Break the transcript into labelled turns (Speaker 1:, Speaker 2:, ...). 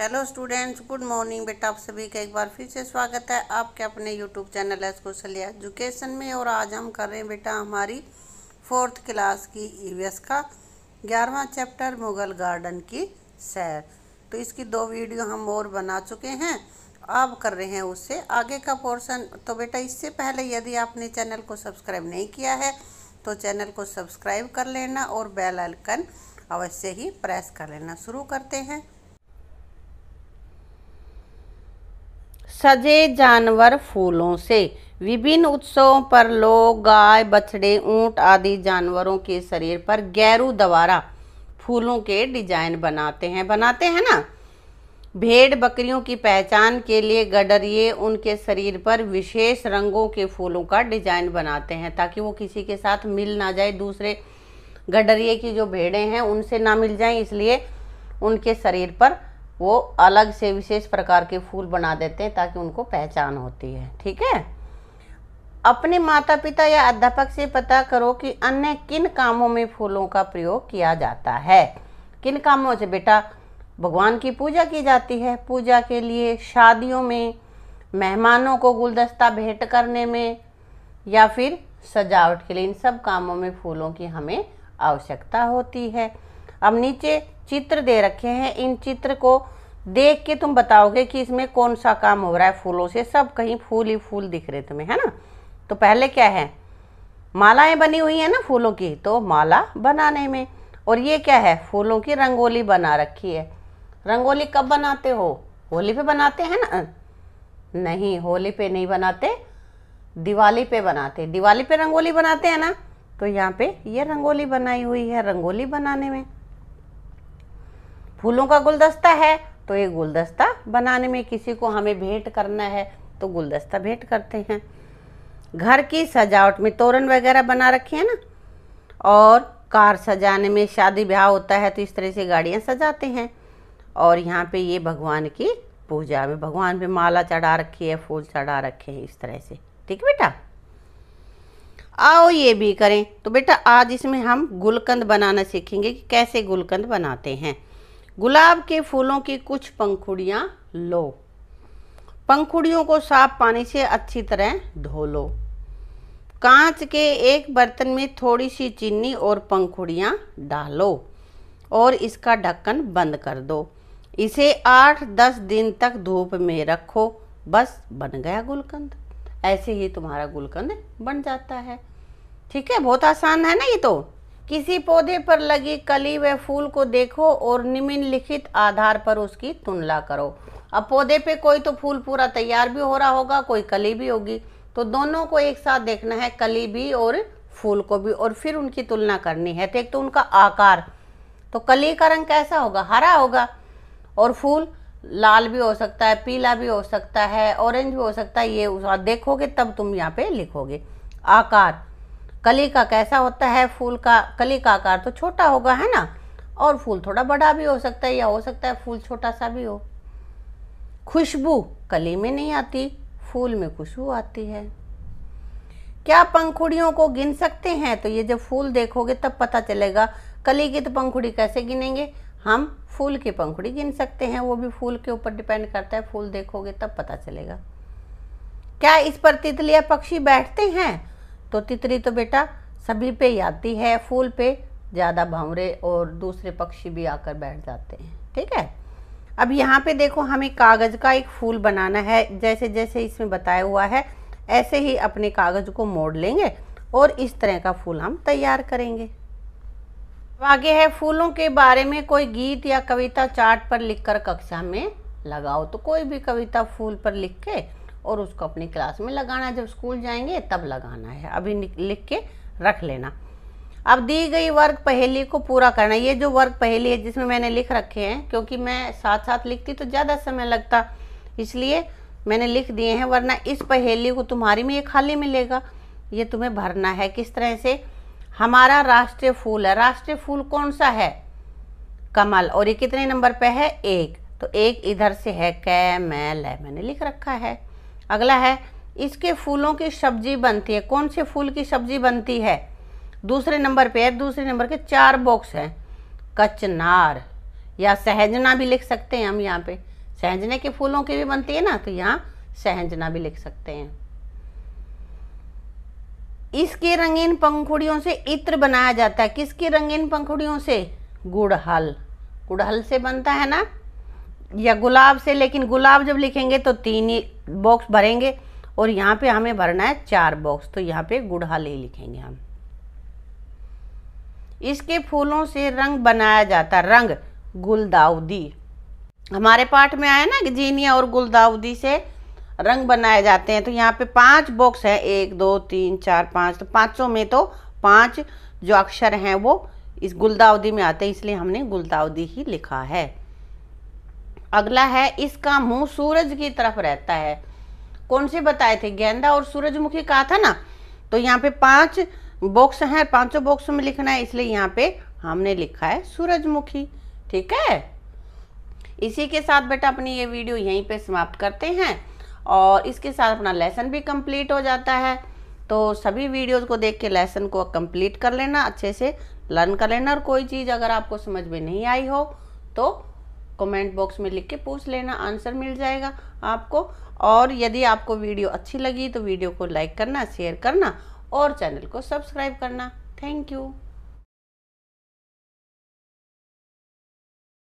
Speaker 1: hello students good morning बेटा आप सभी का एक बार फिर से स्वागत है आपके अपने YouTube channel S Kaushalya education में और आज हम कर रहे हैं बेटा हमारी फोर्थ क्लास की ईवीएस e का ग्यारहवा चैप्टर मुगल गार्डन की सैर तो इसकी दो वीडियो हम और बना चुके हैं आप कर रहे हैं उससे आगे का पोर्सन तो बेटा इससे पहले यदि आपने चैनल को सब्सक्राइब नहीं किया है तो चैनल को सब्सक्राइब कर लेना और बेल आइकन अवश्य ही प्रेस कर लेना शुरू करते हैं सजे जानवर फूलों से विभिन्न उत्सवों पर लोग गाय बछड़े ऊंट आदि जानवरों के शरीर पर गैरू द्वारा फूलों के डिजाइन बनाते हैं बनाते हैं ना भेड़ बकरियों की पहचान के लिए गडरिए उनके शरीर पर विशेष रंगों के फूलों का डिजाइन बनाते हैं ताकि वो किसी के साथ मिल ना जाए दूसरे गडरिए की जो भेड़ें हैं उनसे ना मिल जाए इसलिए उनके शरीर पर वो अलग से विशेष प्रकार के फूल बना देते हैं ताकि उनको पहचान होती है ठीक है अपने माता पिता या अध्यापक से पता करो कि अन्य किन कामों में फूलों का प्रयोग किया जाता है किन कामों से बेटा भगवान की पूजा की जाती है पूजा के लिए शादियों में मेहमानों को गुलदस्ता भेंट करने में या फिर सजावट के लिए इन सब कामों में फूलों की हमें आवश्यकता होती है अब नीचे चित्र दे रखे हैं इन चित्र को देख के तुम बताओगे कि इसमें कौन सा काम हो रहा है फूलों से सब कहीं फूल ही फूल दिख रहे तुम्हें है ना तो पहले क्या है मालाएं बनी हुई है ना फूलों की तो माला बनाने में और ये क्या है फूलों की रंगोली बना रखी है रंगोली कब बनाते हो होली पे बनाते हैं ना नहीं होली पे नहीं बनाते दिवाली पे बनाते दिवाली पे रंगोली बनाते हैं ना तो यहाँ पे ये रंगोली बनाई हुई है रंगोली बनाने में फूलों का गुलदस्ता है तो ये गुलदस्ता बनाने में किसी को हमें भेंट करना है तो गुलदस्ता भेंट करते हैं घर की सजावट में तोरण वगैरह बना रखी है ना और कार सजाने में शादी ब्याह होता है तो इस तरह से गाड़ियाँ सजाते हैं और यहाँ पे ये भगवान की पूजा में भगवान पे माला चढ़ा रखी है फूल चढ़ा रखे हैं इस तरह से ठीक बेटा आओ ये भी करें तो बेटा आज इसमें हम गुलकंद बनाना सीखेंगे कि कैसे गुलकंद बनाते हैं गुलाब के फूलों की कुछ पंखुड़ियाँ लो पंखुड़ियों को साफ पानी से अच्छी तरह धो लो कांच के एक बर्तन में थोड़ी सी चीनी और पंखुड़ियाँ डालो और इसका ढक्कन बंद कर दो इसे आठ दस दिन तक धूप में रखो बस बन गया गुलकंद ऐसे ही तुम्हारा गुलकंद बन जाता है ठीक है बहुत आसान है ना ये तो किसी पौधे पर लगी कली व फूल को देखो और निम्नलिखित आधार पर उसकी तुलना करो अब पौधे पे कोई तो फूल पूरा तैयार भी हो रहा होगा कोई कली भी होगी तो दोनों को एक साथ देखना है कली भी और फूल को भी और फिर उनकी तुलना करनी है तो एक तो उनका आकार तो कली का रंग कैसा होगा हरा होगा और फूल लाल भी हो सकता है पीला भी हो सकता है ऑरेंज भी हो सकता है ये देखोगे तब तुम यहाँ पे लिखोगे आकार कली का कैसा होता है फूल का कली का आकार तो छोटा होगा है ना और फूल थोड़ा बड़ा भी हो सकता है या हो सकता है फूल छोटा सा भी हो खुशबू कली में नहीं आती फूल में खुशबू आती है क्या पंखुड़ियों को गिन सकते हैं तो ये जब फूल देखोगे तब पता चलेगा कली की तो पंखुड़ी कैसे गिनेंगे हम फूल की पंखुड़ी गिन सकते हैं वो भी फूल के ऊपर डिपेंड करता है फूल देखोगे तब पता चलेगा क्या इस पर तितलियाँ पक्षी बैठते हैं तो तितली तो बेटा सभी पे ही आती है फूल पे ज़्यादा भंवरे और दूसरे पक्षी भी आकर बैठ जाते हैं ठीक है अब यहाँ पे देखो हमें कागज़ का एक फूल बनाना है जैसे जैसे इसमें बताया हुआ है ऐसे ही अपने कागज़ को मोड़ लेंगे और इस तरह का फूल हम तैयार करेंगे आगे है फूलों के बारे में कोई गीत या कविता चार्ट पर लिखकर कक्षा में लगाओ तो कोई भी कविता फूल पर लिख के और उसको अपनी क्लास में लगाना है जब स्कूल जाएंगे तब लगाना है अभी लिख के रख लेना अब दी गई वर्ग पहेली को पूरा करना ये जो वर्ग पहेली है जिसमें मैंने लिख रखे हैं क्योंकि मैं साथ साथ लिखती तो ज़्यादा समय लगता इसलिए मैंने लिख दिए हैं वरना इस पहेली को तुम्हारी में ये खाली मिलेगा ये तुम्हें भरना है किस तरह से हमारा राष्ट्रीय फूल है राष्ट्रीय फूल कौन सा है कमल और ये कितने नंबर पे है एक तो एक इधर से है मैल है मैंने लिख रखा है अगला है इसके फूलों की सब्जी बनती है कौन से फूल की सब्जी बनती है दूसरे नंबर पे है दूसरे नंबर के चार बॉक्स हैं कचनार या सहजना भी लिख सकते हैं हम यहाँ पे सहजने के फूलों की भी बनती है ना तो यहाँ सहजना भी लिख सकते हैं इसके रंगीन पंखुड़ियों से इत्र बनाया जाता है किसकी रंगीन पंखुड़ियों से गुड़हल गुड़हल से बनता है ना या गुलाब से लेकिन गुलाब जब लिखेंगे तो तीन ही बॉक्स भरेंगे और यहाँ पे हमें भरना है चार बॉक्स तो यहाँ पे ही लिखेंगे हम इसके फूलों से रंग बनाया जाता रंग गुलदाउदी हमारे पाठ में आया ना जीनिया और गुलदाउदी से रंग बनाए जाते हैं तो यहाँ पे पांच बॉक्स हैं एक दो तीन चार पाँच तो पाँचों में तो पाँच जो अक्षर हैं वो इस गुलदाउदी में आते हैं इसलिए हमने गुलदाउदी ही लिखा है अगला है इसका मुंह सूरज की तरफ रहता है कौन से बताए थे गेंदा और सूरजमुखी कहा था ना तो यहाँ पे पांच बॉक्स हैं पांचों बॉक्स में लिखना है इसलिए यहाँ पे हमने लिखा है सूरजमुखी ठीक है इसी के साथ बेटा अपनी ये वीडियो यहीं पे समाप्त करते हैं और इसके साथ अपना लेसन भी कंप्लीट हो जाता है तो सभी वीडियोस को देख के लेसन को कंप्लीट कर लेना अच्छे से लर्न कर लेना और कोई चीज़ अगर आपको समझ में नहीं आई हो तो कमेंट बॉक्स में लिख के पूछ लेना आंसर मिल जाएगा आपको और यदि आपको वीडियो अच्छी लगी तो वीडियो को लाइक करना शेयर करना और चैनल को सब्सक्राइब करना थैंक यू